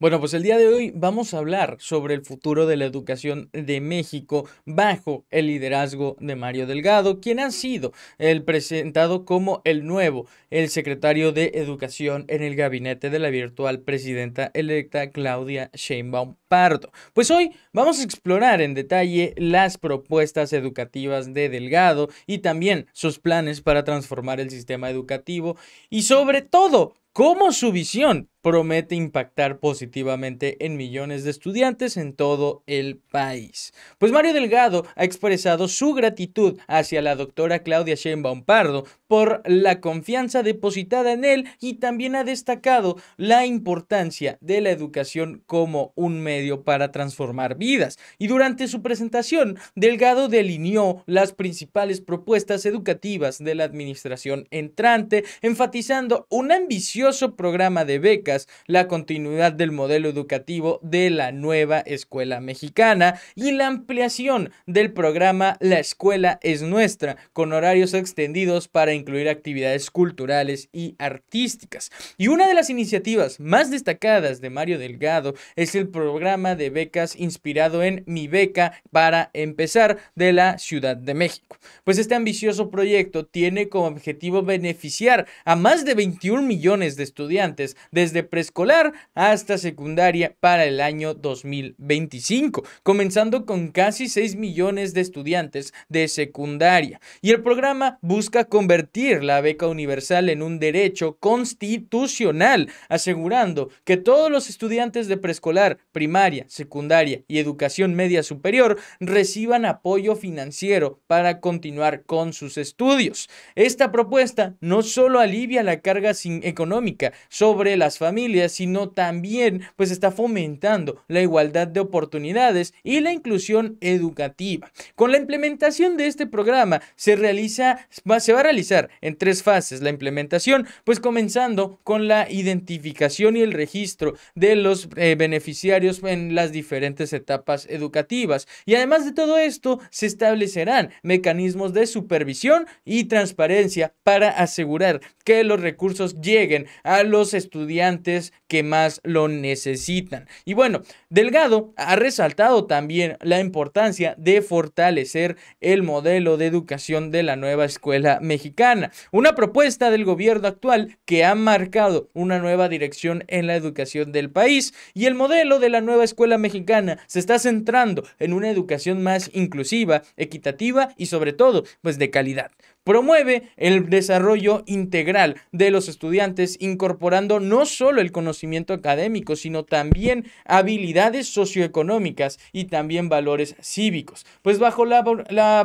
Bueno, pues el día de hoy vamos a hablar sobre el futuro de la educación de México bajo el liderazgo de Mario Delgado, quien ha sido el presentado como el nuevo, el secretario de Educación en el gabinete de la virtual presidenta electa Claudia Sheinbaum Pardo. Pues hoy vamos a explorar en detalle las propuestas educativas de Delgado y también sus planes para transformar el sistema educativo y sobre todo cómo su visión promete impactar positivamente en millones de estudiantes en todo el país. Pues Mario Delgado ha expresado su gratitud hacia la doctora Claudia Sheinbaum Pardo por la confianza depositada en él y también ha destacado la importancia de la educación como un medio para transformar vidas. Y durante su presentación, Delgado delineó las principales propuestas educativas de la administración entrante, enfatizando un ambicioso programa de becas la continuidad del modelo educativo de la nueva escuela mexicana y la ampliación del programa La escuela es nuestra, con horarios extendidos para incluir actividades culturales y artísticas. Y una de las iniciativas más destacadas de Mario Delgado es el programa de becas inspirado en Mi beca para empezar de la Ciudad de México. Pues este ambicioso proyecto tiene como objetivo beneficiar a más de 21 millones de estudiantes desde preescolar hasta secundaria para el año 2025, comenzando con casi 6 millones de estudiantes de secundaria. Y el programa busca convertir la beca universal en un derecho constitucional, asegurando que todos los estudiantes de preescolar, primaria, secundaria y educación media superior reciban apoyo financiero para continuar con sus estudios. Esta propuesta no solo alivia la carga económica sobre las sino también pues está fomentando la igualdad de oportunidades y la inclusión educativa. Con la implementación de este programa se realiza, se va a realizar en tres fases la implementación, pues comenzando con la identificación y el registro de los eh, beneficiarios en las diferentes etapas educativas. Y además de todo esto, se establecerán mecanismos de supervisión y transparencia para asegurar que los recursos lleguen a los estudiantes que más lo necesitan. Y bueno, Delgado ha resaltado también la importancia de fortalecer el modelo de educación de la nueva escuela mexicana, una propuesta del gobierno actual que ha marcado una nueva dirección en la educación del país y el modelo de la nueva escuela mexicana se está centrando en una educación más inclusiva, equitativa y sobre todo pues de calidad. Promueve el desarrollo integral de los estudiantes incorporando no solo el conocimiento académico, sino también habilidades socioeconómicas y también valores cívicos. Pues bajo la,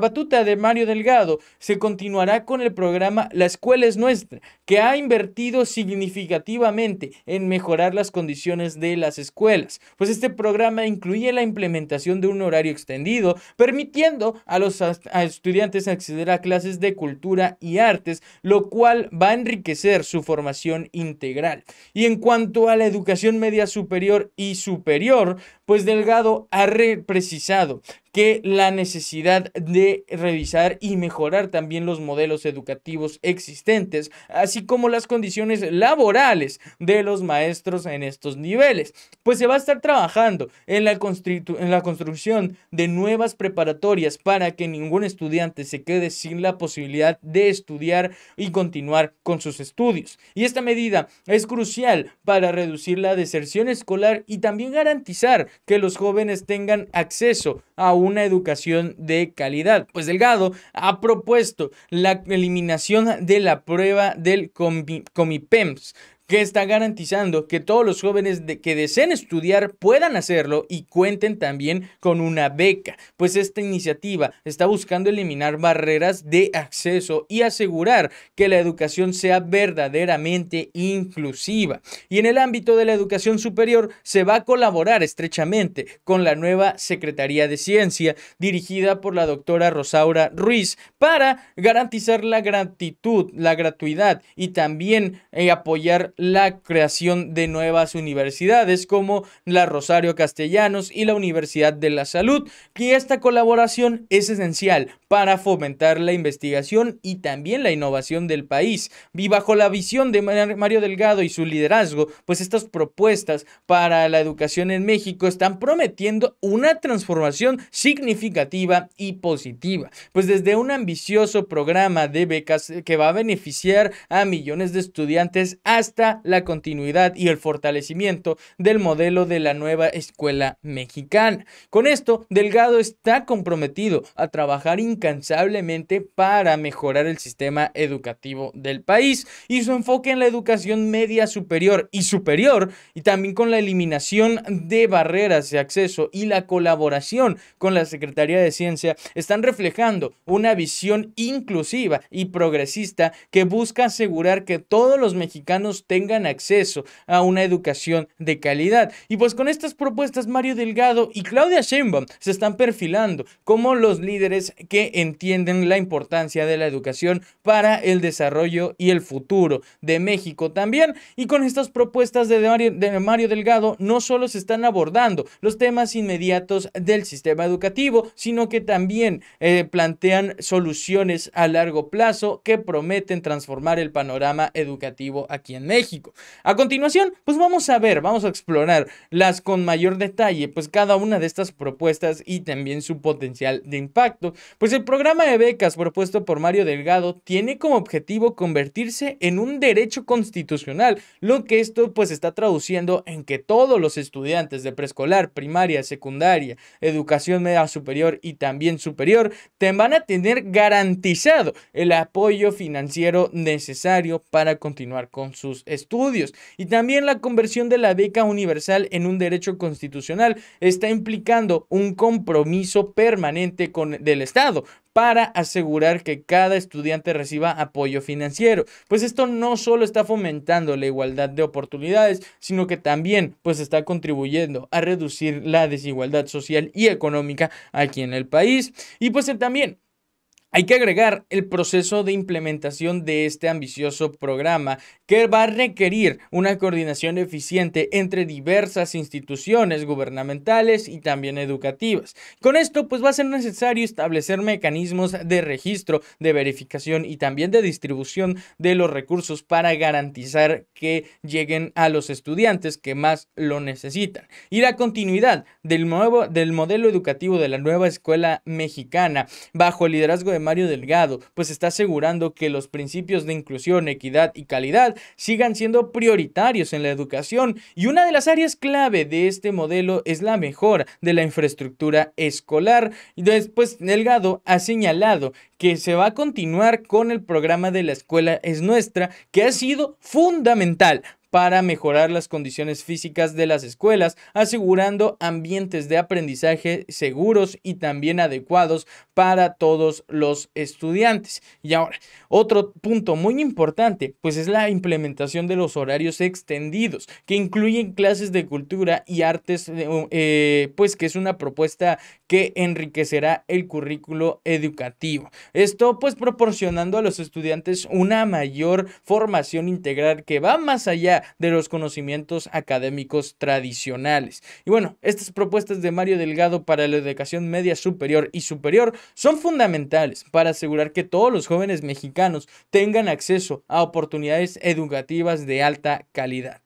batuta de Mario Delgado se continuará con el programa La Escuela es Nuestra, que ha invertido significativamente en mejorar las condiciones de las escuelas. Pues este programa incluye la implementación de un horario extendido, permitiendo a los estudiantes acceder a clases de cultura y artes, lo cual va a enriquecer su formación integral. Y en cuanto a la educación media superior y superior, pues Delgado ha precisado que la necesidad de revisar y mejorar también los modelos educativos existentes, así como las condiciones laborales de los maestros en estos niveles, pues se va a estar trabajando en la, en la construcción de nuevas preparatorias para que ningún estudiante se quede sin la posibilidad de estudiar y continuar con sus estudios. Y esta medida es crucial para reducir la deserción escolar y también garantizar que los jóvenes tengan acceso a una educación de calidad. Pues Delgado ha propuesto la eliminación de la prueba del Comipemps que está garantizando que todos los jóvenes que deseen estudiar puedan hacerlo y cuenten también con una beca, pues esta iniciativa está buscando eliminar barreras de acceso y asegurar que la educación sea verdaderamente inclusiva. Y en el ámbito de la educación superior se va a colaborar estrechamente con la nueva Secretaría de Ciencia dirigida por la doctora Rosaura Ruiz para garantizar la gratitud, la gratuidad y también eh, apoyar la creación de nuevas universidades como la Rosario Castellanos y la Universidad de la Salud, que esta colaboración es esencial para fomentar la investigación y también la innovación del país. Y bajo la visión de Mario Delgado y su liderazgo, pues estas propuestas para la educación en México están prometiendo una transformación significativa y positiva, pues desde un ambicioso programa de becas que va a beneficiar a millones de estudiantes hasta la continuidad y el fortalecimiento del modelo de la nueva escuela mexicana. Con esto, Delgado está comprometido a trabajar incansablemente para mejorar el sistema educativo del país y su enfoque en la educación media superior y superior y también con la eliminación de barreras de acceso y la colaboración con la Secretaría de Ciencia están reflejando una visión inclusiva y progresista que busca asegurar que todos los mexicanos tengan acceso a una educación de calidad. Y pues con estas propuestas, Mario Delgado y Claudia Sheinbaum se están perfilando como los líderes que entienden la importancia de la educación para el desarrollo y el futuro de México también. Y con estas propuestas de Mario, Delgado, no solo se están abordando los temas inmediatos del sistema educativo, sino que también eh, plantean soluciones a largo plazo que prometen transformar el panorama educativo aquí en México. A continuación, pues vamos a ver, vamos a explorar las con mayor detalle, pues cada una de estas propuestas y también su potencial de impacto. Pues el programa de becas propuesto por Mario Delgado tiene como objetivo convertirse en un derecho constitucional, lo que esto pues está traduciendo en que todos los estudiantes de preescolar, primaria, secundaria, educación media superior y también superior, te van a tener garantizado el apoyo financiero necesario para continuar con sus estudios estudios. Y también la conversión de la beca universal en un derecho constitucional está implicando un compromiso permanente con, del Estado para asegurar que cada estudiante reciba apoyo financiero. Pues esto no solo está fomentando la igualdad de oportunidades, sino que también pues está contribuyendo a reducir la desigualdad social y económica aquí en el país. Y pues también hay que agregar el proceso de implementación de este ambicioso programa que va a requerir una coordinación eficiente entre diversas instituciones gubernamentales y también educativas. Con esto pues va a ser necesario establecer mecanismos de registro, de verificación y también de distribución de los recursos para garantizar que lleguen a los estudiantes que más lo necesitan. Y la continuidad del, nuevo, del modelo educativo de la nueva escuela mexicana bajo el liderazgo de Mario Delgado, pues está asegurando que los principios de inclusión, equidad y calidad sigan siendo prioritarios en la educación y una de las áreas clave de este modelo es la mejora de la infraestructura escolar. Después, Delgado ha señalado que se va a continuar con el programa de la escuela es nuestra, que ha sido fundamental para mejorar las condiciones físicas de las escuelas, asegurando ambientes de aprendizaje seguros y también adecuados para todos los estudiantes. Y ahora, otro punto muy importante, pues es la implementación de los horarios extendidos, que incluyen clases de cultura y artes, eh, eh, pues que es una propuesta que enriquecerá el currículo educativo. Esto pues proporcionando a los estudiantes una mayor formación integral que va más allá de los conocimientos académicos tradicionales. Y bueno, estas propuestas de Mario Delgado para la educación media superior y superior son fundamentales para asegurar que todos los jóvenes mexicanos tengan acceso a oportunidades educativas de alta calidad.